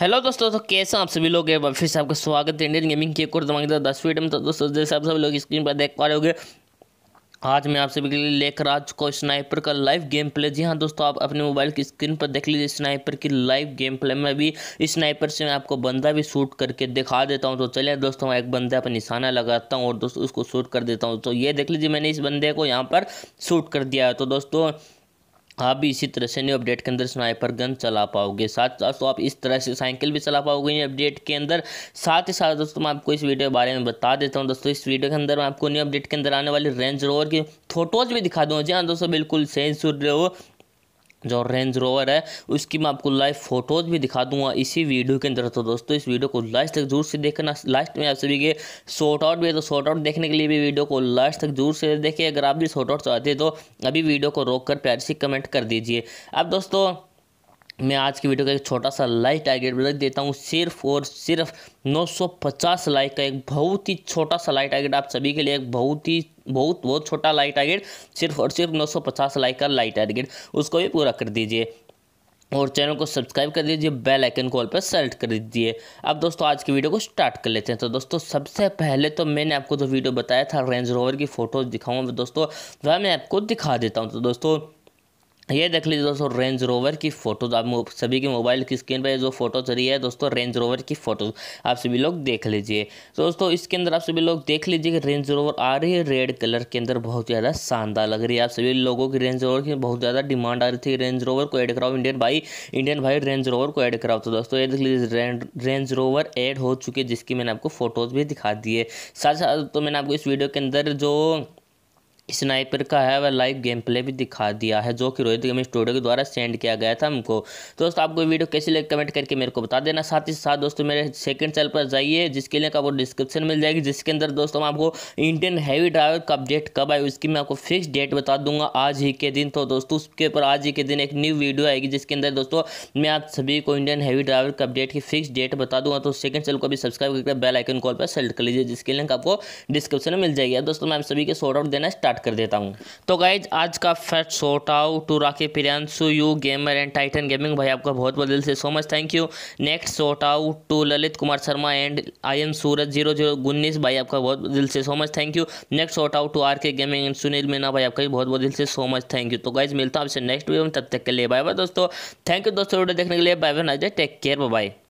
hello दोस्तों तो कैसे आप सभी लोग फिर से आपका स्वागत है इंडियन गेमिंग की एक और दस वीडियो में तो दोस्तों जैसे आप सभी लोग स्क्रीन पर देख पा रहे होगे आज मैं आप सभी के लिए लेकर आ चुका हूँ स्नाइपर का लाइव गेम प्ले जी हाँ दोस्तों आप अपने मोबाइल की स्क्रीन पर देख लीजिए स्नाइपर की लाइव गेम प्ले में भी स्नाइपर से मैं आपको बंदा भी शूट करके दिखा देता हूँ तो चलिए दोस्तों मैं एक बंदे पर निशाना लगाता हूँ और दोस्तों उसको शूट कर देता हूँ तो ये देख लीजिए मैंने इस बंदे को यहाँ पर शूट कर दिया है तो दोस्तों आप भी इसी तरह से न्यू अपडेट के अंदर स्नाइपर गन चला पाओगे साथ साथ तो आप इस तरह से साइकिल भी चला पाओगे न्यू अपडेट के अंदर साथ ही साथ दोस्तों मैं आपको इस वीडियो के बारे में बता देता हूँ दोस्तों इस वीडियो के अंदर मैं आपको न्यू अपडेट के अंदर आने वाली रेंज रोवर की फोटोज़ भी दिखा दूँगा जी हाँ दोस्तों बिल्कुल सही सुन रहे हो जो रेंज रोवर है उसकी मैं आपको लाइव फोटोज़ भी दिखा दूंगा इसी वीडियो के अंदर तो दोस्तों इस वीडियो को लास्ट तक जरूर से देखना लास्ट में आप सभी के शॉर्ट आउट भी है तो शॉर्ट आउट देखने के लिए भी वीडियो को लास्ट तक जरूर से देखिए अगर आप भी शॉर्ट आउट चाहते हैं तो अभी वीडियो को रोक कर प्यार से कमेंट कर दीजिए अब दोस्तों मैं आज की वीडियो का एक छोटा सा लाइक टारगेट रख देता हूँ सिर्फ और सिर्फ 950 लाइक का एक बहुत ही छोटा सा लाइक टारगेट आप सभी के लिए एक बहुत ही बहुत बहुत छोटा लाइक टारगेट सिर्फ और सिर्फ 950 लाइक का लाइक टारगेट उसको भी पूरा कर दीजिए और चैनल को सब्सक्राइब कर दीजिए बेल आइकन कॉल पर सेलेक्ट कर दीजिए अब दोस्तों आज की वीडियो को स्टार्ट कर लेते हैं तो दोस्तों सबसे पहले तो मैंने आपको जो वीडियो बताया था रेंज रोवर की फ़ोटोज़ दिखाऊँ दोस्तों वह मैं आपको दिखा देता हूँ तो दोस्तों ये देख लीजिए दोस्तों रेंज रोवर की फ़ोटोज़ आप सभी के मोबाइल की स्क्रीन पर जो फ़ोटो चली है दोस्तों रेंज रोवर की फ़ोटोज़ आप सभी लोग देख लीजिए तो दोस्तों इसके अंदर आप सभी लोग देख लीजिए कि रेंज रोवर आ रही है रेड कलर के अंदर बहुत ज़्यादा शानदार लग रही है आप सभी लोगों की रेंज रोवर की बहुत ज़्यादा डिमांड आ रही थी रेंज रोवर को ऐड कराओ इंडियन भाई इंडियन भाई रेंज रोवर को ऐड कराओ तो दोस्तों ये देख लीजिए रेंज रोवर एड हो चुके जिसकी मैंने आपको फ़ोटोज़ भी दिखा दी है साथ साथ तो मैंने आपको इस वीडियो के अंदर जो स्नाइपर का है वह लाइव गेम प्ले भी दिखा दिया है जो कि रोहित गेम स्टूडियो के द्वारा सेंड किया गया था हमको दोस्तों आपको वीडियो कैसी लगे कमेंट करके मेरे को बता देना साथ ही साथ दोस्तों मेरे सेकंड चैनल पर जाइए जिसके लिंक आपको डिस्क्रिप्शन मिल जाएगी जिसके अंदर दोस्तों आपको इंडियन हैवी ड्राइवर का अपडेट कब आए उसकी मैं आपको फिक्स डेट बता दूंगा आज ही के दिन तो दोस्तों उसके ऊपर आज ही के दिन एक न्यू वीडियो आएगी जिसके अंदर दोस्तों मैं आप सभी को इंडियन हैवी ड्राइवर का अपडेट की फिक्स डेट बता दूंगा तो सेकंड चैनल को भी सब्सक्राइब करके बेल आइकन कॉल पर सेलेक्ट कर लीजिए जिसके लिंक आपको डिस्क्रिप्शन में मिल जाएगी दोस्तों मैं आप सभी के शॉर्ट आउट देना स्टार्ट स्टार्ट कर देता हूँ तो गाइज आज का फर्स्ट शॉर्ट आउ टू राके Priyanshu U gamer and Titan gaming भाई आपका बहुत बहुत दिल से so much thank you next shout out to Lalit Kumar Sharma and I am Suraj zero zero उन्नीस भाई आपका बहुत दिल से so much thank you next shout out to R K gaming and Sunil Meena भाई आपका भी बहुत बहुत दिल से सो मच थैंक यू तो गाइज मिलता हूँ आपसे नेक्स्ट वीडियो में तब तक के लिए बाय बाय दोस्तों थैंक यू दोस्तों वीडियो देखने के लिए bye bye nice take care bye